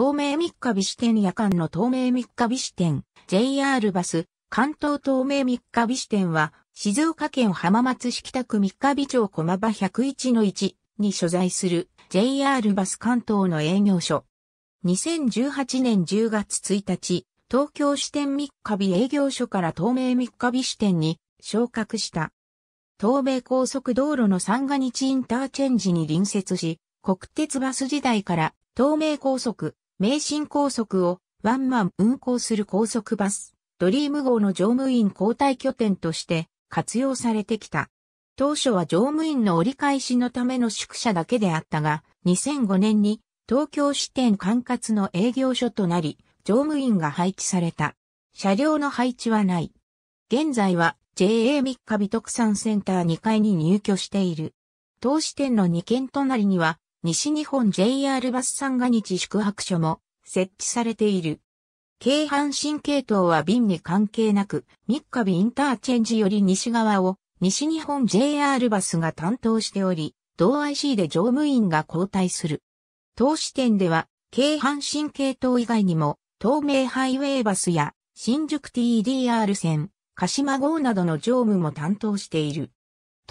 東名三日日支店夜間の東名三日日支店、JR バス、関東東名三日日支店は、静岡県浜松市北区三日日町駒場101-1に所在する JR バス関東の営業所。2018年10月1日、東京支店三日日営業所から東名三日日支店に昇格した。東名高速道路の三が日インターチェンジに隣接し、国鉄バス時代から東名高速、名神高速をワンマン運行する高速バス、ドリーム号の乗務員交代拠点として活用されてきた。当初は乗務員の折り返しのための宿舎だけであったが、2005年に東京支店管轄の営業所となり、乗務員が配置された。車両の配置はない。現在は JA 三日美徳山センター2階に入居している。当支店の2軒隣には西日本 JR バス三が日宿泊所も設置されている。京阪神系統は便に関係なく、三日日インターチェンジより西側を西日本 JR バスが担当しており、同 IC で乗務員が交代する。当支店では、京阪神系統以外にも、東名ハイウェイバスや新宿 TDR 線、鹿島号などの乗務も担当している。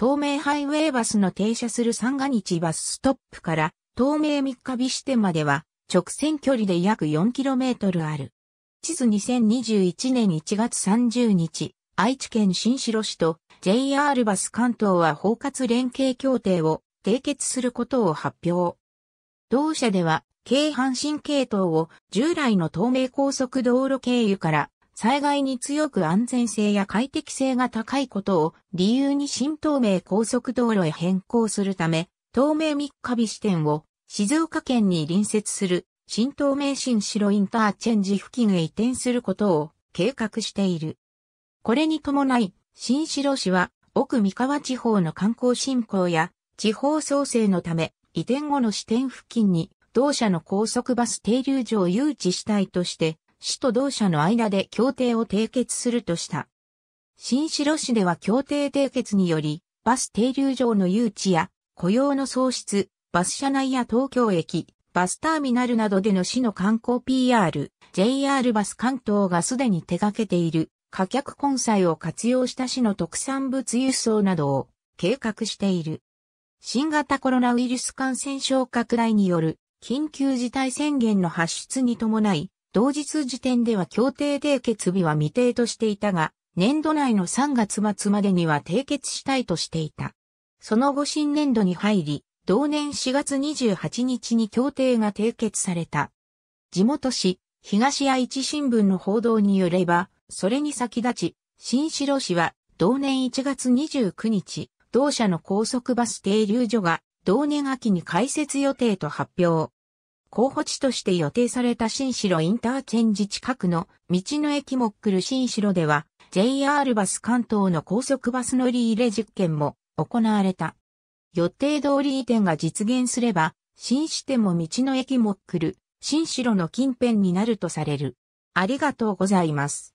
東名ハイウェイバスの停車する三ヶ日バスストップから東名三日日支店までは直線距離で約 4km ある。地図2021年1月30日、愛知県新城市と JR バス関東は包括連携協定を締結することを発表。同社では、京阪神系統を従来の東名高速道路経由から災害に強く安全性や快適性が高いことを理由に新東名高速道路へ変更するため、東名三日日支店を静岡県に隣接する新東名新城インターチェンジ付近へ移転することを計画している。これに伴い、新城市は奥三河地方の観光振興や地方創生のため移転後の支店付近に同社の高速バス停留所を誘致したいとして市と同社の間で協定を締結するとした。新城市では協定締結により、バス停留場の誘致や雇用の創出、バス車内や東京駅、バスターミナルなどでの市の観光 PR、JR バス関東がすでに手掛けている価客根菜を活用した市の特産物輸送などを計画している。新型コロナウイルス感染症拡大による緊急事態宣言の発出に伴い、同日時点では協定締結日は未定としていたが、年度内の3月末までには締結したいとしていた。その後新年度に入り、同年4月28日に協定が締結された。地元市、東谷一新聞の報道によれば、それに先立ち、新城市は同年1月29日、同社の高速バス停留所が同年秋に開設予定と発表。候補地として予定された新城インターチェンジ近くの道の駅モックル新城では JR バス関東の高速バス乗り入れ実験も行われた。予定通り移転が実現すれば新支店も道の駅モックル新城の近辺になるとされる。ありがとうございます。